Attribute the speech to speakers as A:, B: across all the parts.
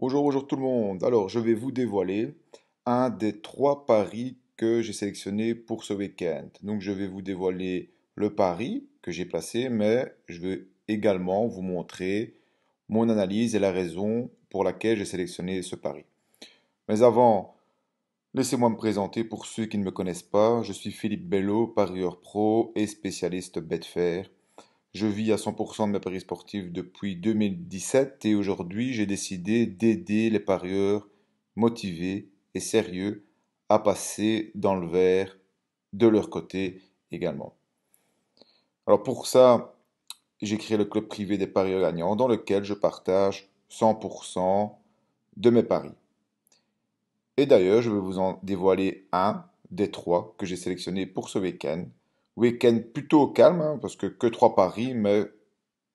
A: Bonjour, bonjour tout le monde. Alors, je vais vous dévoiler un des trois paris que j'ai sélectionné pour ce week-end. Donc, je vais vous dévoiler le pari que j'ai placé, mais je vais également vous montrer mon analyse et la raison pour laquelle j'ai sélectionné ce pari. Mais avant, laissez-moi me présenter pour ceux qui ne me connaissent pas. Je suis Philippe Bello, parieur pro et spécialiste Betfair. Je vis à 100% de mes paris sportifs depuis 2017 et aujourd'hui j'ai décidé d'aider les parieurs motivés et sérieux à passer dans le vert de leur côté également. Alors pour ça, j'ai créé le club privé des parieurs gagnants dans lequel je partage 100% de mes paris. Et d'ailleurs, je vais vous en dévoiler un des trois que j'ai sélectionné pour ce week-end Week-end plutôt calme, hein, parce que que trois paris, mais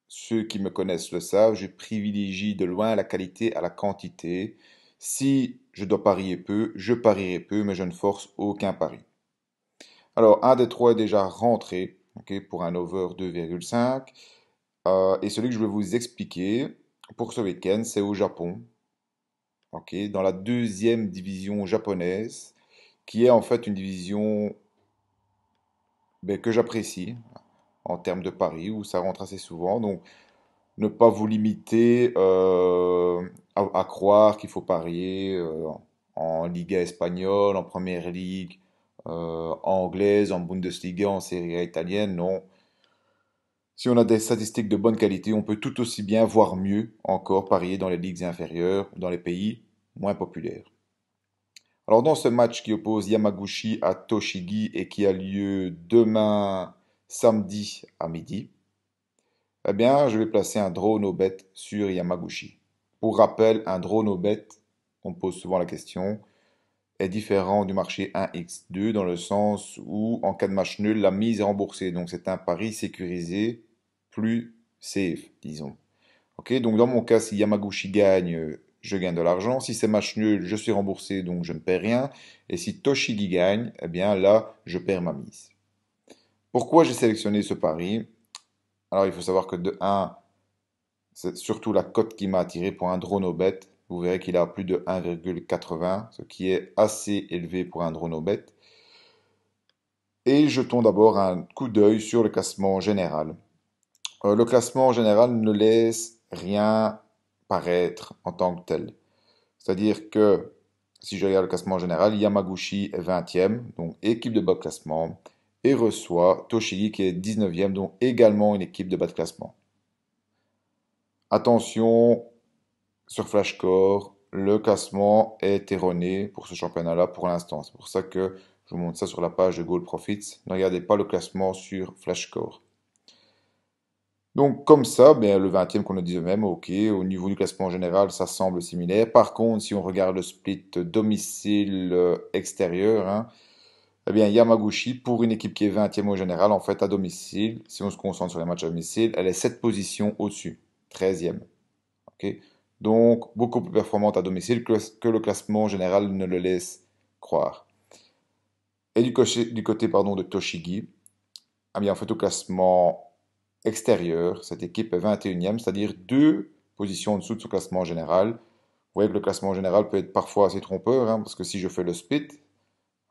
A: ceux qui me connaissent le savent, je privilégie de loin la qualité à la quantité. Si je dois parier peu, je parierai peu, mais je ne force aucun pari. Alors, un des trois est déjà rentré ok, pour un over 2,5. Euh, et celui que je vais vous expliquer pour ce week-end, c'est au Japon. dans la deuxième division japonaise, qui est en fait une division que j'apprécie en termes de paris, où ça rentre assez souvent. Donc, ne pas vous limiter euh, à, croire qu'il faut parier euh, en Liga espagnole, en Première Ligue, euh, anglaise, en Bundesliga, en Serie A italienne. Non. Si on a des statistiques de bonne qualité, on peut tout aussi bien, voire mieux encore, parier dans les ligues inférieures, dans les pays moins populaires. Alors dans ce match qui oppose Yamaguchi à Toshigi et qui a lieu demain samedi à midi, eh bien je vais placer un drone au bet sur Yamaguchi. Pour rappel, un drone au bet, on pose souvent la question, est différent du marché 1x2 dans le sens où en cas de match nul, la mise est remboursée. Donc c'est un pari sécurisé plus safe, disons. Ok, donc dans mon cas, si Yamaguchi gagne, je gagne de l'argent. Si c'est match nul, je suis remboursé, donc je ne perds rien. Et si Toshigi gagne, eh bien là, je perds ma mise. Pourquoi j'ai sélectionné ce pari Alors, il faut savoir que de 1, c'est surtout la cote qui m'a attiré pour un drone au bet. Vous verrez qu'il a plus de 1,80, ce qui est assez élevé pour un drone au bet. Et jetons d'abord un coup d'œil sur le classement général. Euh, le classement général ne laisse rien en tant que tel. C'est-à-dire que, si je regarde le classement général, Yamaguchi est 20e, donc équipe de bas de classement, et reçoit Toshigi qui est 19e, donc également une équipe de bas de classement. Attention, sur Flashcore, le classement est erroné pour ce championnat-là pour l'instant. C'est pour ça que je vous montre ça sur la page de Goal Profits. Ne regardez pas le classement sur Flashcore. Donc comme ça, ben, le 20e qu'on a dit de même, ok, au niveau du classement général, ça semble similaire. Par contre, si on regarde le split domicile euh, extérieur, hein, eh bien, Yamaguchi, pour une équipe qui est 20e au général, en fait, à domicile, si on se concentre sur les matchs à domicile, elle est 7 positions au-dessus, 13e. Donc, beaucoup plus performante à domicile que, le classement général ne le laisse croire. Et du, côté, pardon, de Toshigi, eh bien, en fait, au classement extérieur, cette équipe est 21e, c'est-à-dire deux positions en dessous de ce classement général. Vous voyez que le classement général peut être parfois assez trompeur, hein, parce que si je fais le split,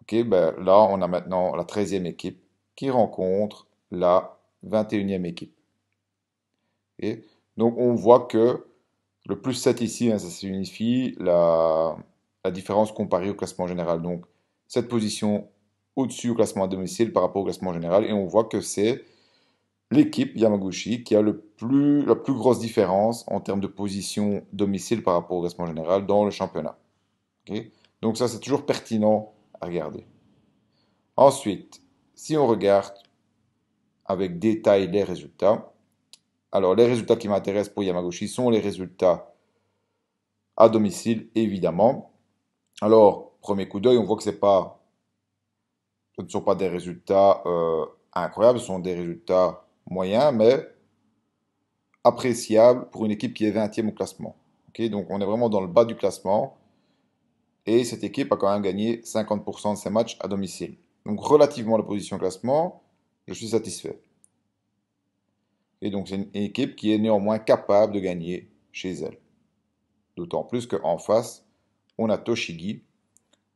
A: ok, ben là on a maintenant la 13e équipe qui rencontre la 21e équipe. Et donc on voit que le plus 7 ici, hein, ça signifie la, la différence comparée au classement général. Donc cette position au-dessus du classement à domicile par rapport au classement général, et on voit que c'est l'équipe Yamaguchi qui a le plus, la plus grosse différence en termes de position domicile par rapport au classement général dans le championnat. Donc ça, c'est toujours pertinent à regarder. Ensuite, si on regarde avec détail les résultats, alors les résultats qui m'intéressent pour Yamaguchi sont les résultats à domicile, évidemment. Alors, premier coup d'œil, on voit que c'est pas, ce ne sont pas des résultats euh, incroyables, ce sont des résultats moyen, mais appréciable pour une équipe qui est 20e au classement. donc on est vraiment dans le bas du classement. Et cette équipe a quand même gagné 50% de ses matchs à domicile. Donc relativement à la position classement, je suis satisfait. Et donc c'est une équipe qui est néanmoins capable de gagner chez elle. D'autant plus qu'en face, on a Toshigi.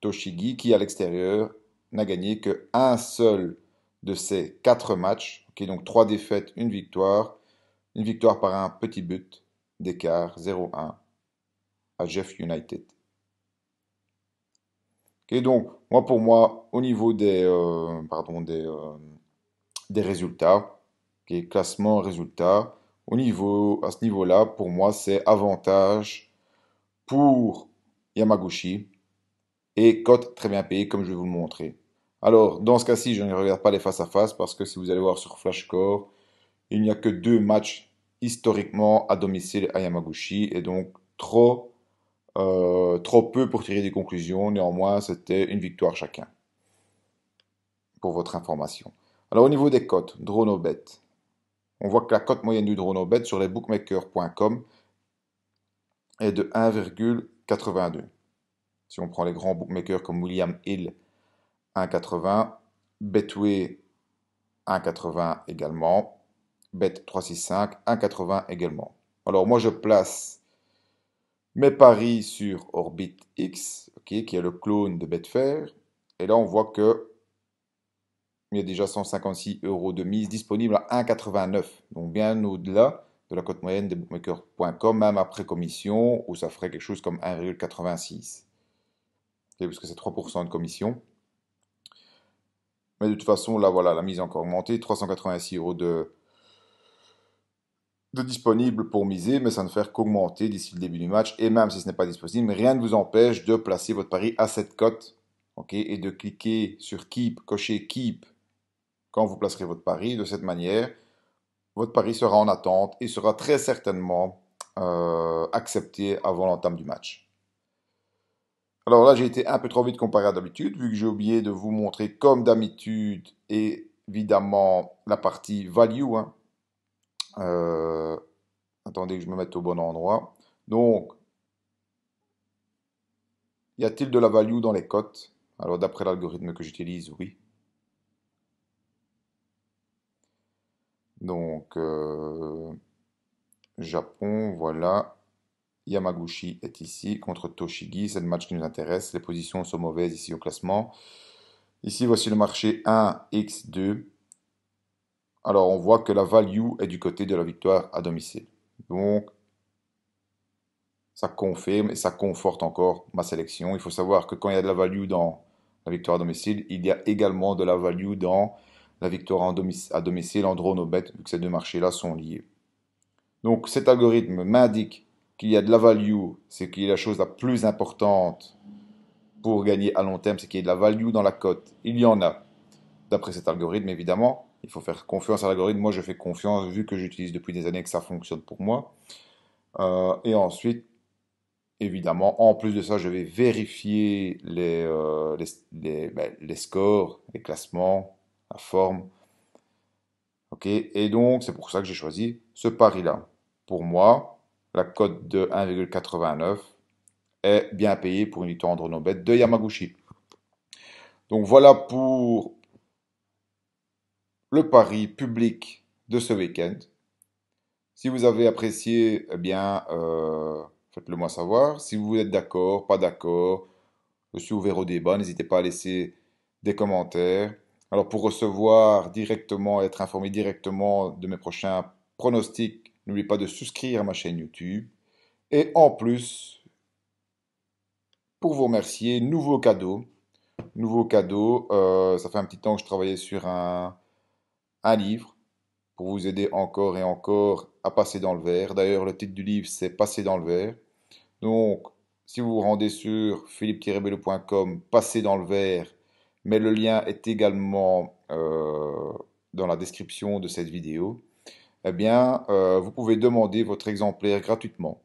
A: Toshigi qui à l'extérieur n'a gagné qu'un seul de ces quatre matchs. qui est donc trois défaites, une victoire. Une victoire par un petit but d'écart, 0-1, à Jeff United. Ok donc, moi pour moi, au niveau des, euh, pardon, des, euh, des résultats, classement, résultat, au niveau, à ce niveau-là, pour moi, c'est avantage pour Yamaguchi et cote très bien payée, comme je vais vous le montrer. Alors, dans ce cas-ci, je ne regarde pas les face-à-face parce que si vous allez voir sur Flashcore, il n'y a que deux matchs historiquement à domicile à Yamaguchi et donc trop, euh, trop peu pour tirer des conclusions. Néanmoins, c'était une victoire chacun. Pour votre information. Alors, au niveau des cotes, DronoBet. On voit que la cote moyenne du DronoBet sur les bookmakers.com est de 1,82. Si on prend les grands bookmakers comme William Hill, 1,80. Betway, 1,80 également. Bet 365, 1,80 également. Alors moi je place mes paris sur Orbit X, qui est le clone de Betfair. Et là on voit que il y a déjà 156 euros de mise disponible à 1,89. Donc bien au-delà de la cote moyenne des bookmakers.com, même après commission, où ça ferait quelque chose comme 1,86. Parce puisque c'est 3% de commission. Mais de toute façon, là, voilà, la mise est encore augmentée. 386 euros de, de disponible pour miser, mais ça ne fait qu'augmenter d'ici le début du match. Et même si ce n'est pas disponible, rien ne vous empêche de placer votre pari à cette cote. et de cliquer sur Keep, cocher Keep quand vous placerez votre pari. De cette manière, votre pari sera en attente et sera très certainement euh, accepté avant l'entame du match. Alors là, j'ai été un peu trop vite comparé à d'habitude, vu que j'ai oublié de vous montrer, comme d'habitude, évidemment, la partie value. Hein. Euh, attendez que je me mette au bon endroit. Donc, y a-t-il de la value dans les cotes Alors, d'après l'algorithme que j'utilise, oui. Donc, euh, Japon, voilà. Yamaguchi est ici contre Toshigi. C'est le match qui nous intéresse. Les positions sont mauvaises ici au classement. Ici, voici le marché 1x2. Alors, on voit que la value est du côté de la victoire à domicile. Donc, ça confirme et ça conforte encore ma sélection. Il faut savoir que quand il y a de la value dans la victoire à domicile, il y a également de la value dans la victoire à domicile en drone au vu que ces deux marchés-là sont liés. Donc cet algorithme m'indique qu'il y a de la value, c'est qui est la chose la plus importante pour gagner à long terme, c'est qu'il y ait de la value dans la cote. Il y en a. D'après cet algorithme, évidemment, il faut faire confiance à l'algorithme. Moi, je fais confiance vu que j'utilise depuis des années que ça fonctionne pour moi. Euh, et ensuite, évidemment, en plus de ça, je vais vérifier les, euh, ben, les, scores, les classements, la forme. Ok. et donc, c'est pour ça que j'ai choisi ce pari-là. Pour moi, la cote de 1,89 est bien payée pour une tendre nos bêtes de Yamaguchi. Donc voilà pour le pari public de ce week-end. Si vous avez apprécié, eh bien, euh, faites-le moi savoir. Si vous êtes d'accord, pas d'accord, je suis ouvert au débat. N'hésitez pas à laisser des commentaires. Alors, pour recevoir directement, être informé directement de mes prochains pronostics, N'oubliez pas de souscrire à ma chaîne YouTube. Et en plus, pour vous remercier, nouveau cadeau. Nouveau cadeau, euh, ça fait un petit temps que je travaillais sur un, un livre pour vous aider encore et encore à passer dans le verre. D'ailleurs, le titre du livre, c'est Passer dans le verre. Donc, si vous vous rendez sur philippe-bello.com, Passer dans le verre, mais le lien est également euh, dans la description de cette vidéo eh bien, euh, vous pouvez demander votre exemplaire gratuitement.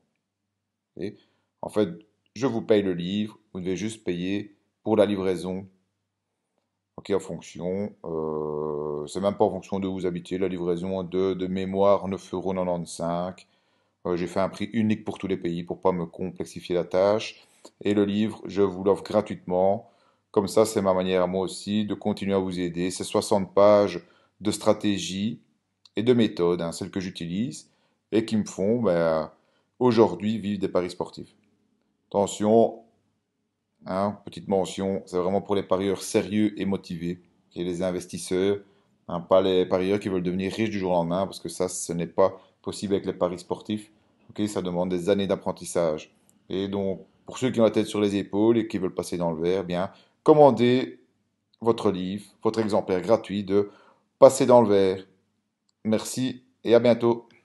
A: Et, en fait, je vous paye le livre, vous devez juste payer pour la livraison. Ok, en fonction, euh, c'est même pas en fonction de où vous habitez, la livraison hein, de, de mémoire 9,95€. Euh, J'ai fait un prix unique pour tous les pays pour pas me complexifier la tâche. Et le livre, je vous l'offre gratuitement. Comme ça, c'est ma manière moi aussi de continuer à vous aider. C'est 60 pages de stratégie et de méthodes, hein, celles que j'utilise et qui me font ben, aujourd'hui vivre des paris sportifs. Attention, hein, petite mention, c'est vraiment pour les parieurs sérieux et motivés et les investisseurs, hein, pas les parieurs qui veulent devenir riches du jour au lendemain parce que ça, ce n'est pas possible avec les paris sportifs. Ok, ça demande des années d'apprentissage. Et donc, pour ceux qui ont la tête sur les épaules et qui veulent passer dans le vert, bien, commandez votre livre, votre exemplaire gratuit de Passer dans le verre, Merci et à bientôt.